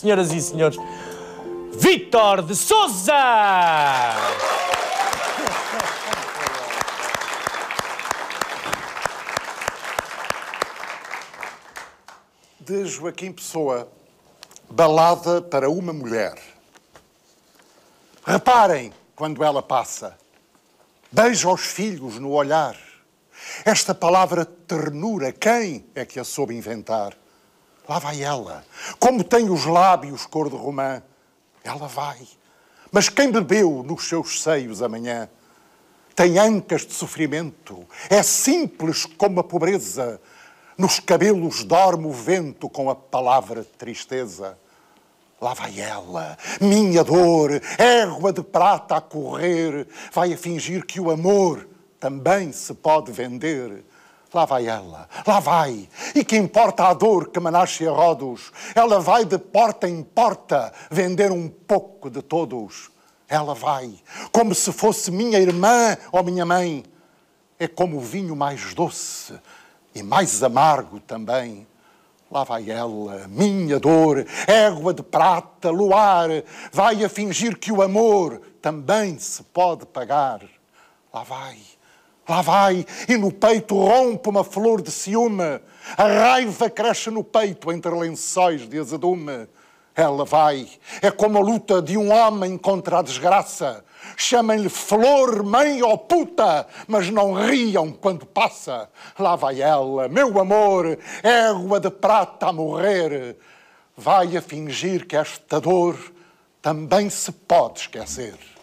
senhoras e senhores, Vitor de Souza! De Joaquim Pessoa, Balada para uma Mulher. Reparem quando ela passa. Beija os filhos no olhar. Esta palavra ternura, quem é que a soube inventar? Lá vai ela. Como tem os lábios cor de romã, ela vai. Mas quem bebeu nos seus seios amanhã tem ancas de sofrimento, é simples como a pobreza. Nos cabelos dorme o vento com a palavra tristeza. Lá vai ela, minha dor, égua de prata a correr, vai a fingir que o amor também se pode vender Lá vai ela, lá vai. E que importa a dor que Manasse a Rodos? Ela vai de porta em porta vender um pouco de todos. Ela vai, como se fosse minha irmã ou minha mãe. É como o vinho mais doce e mais amargo também. Lá vai ela, minha dor, égua de prata, luar, vai a fingir que o amor também se pode pagar. Lá vai Lá vai, e no peito rompe uma flor de ciúme. A raiva cresce no peito entre lençóis de azedume. Ela vai, é como a luta de um homem contra a desgraça. Chamem-lhe flor, mãe ou puta, mas não riam quando passa. Lá vai ela, meu amor, égua de prata a morrer. Vai a fingir que esta dor também se pode esquecer.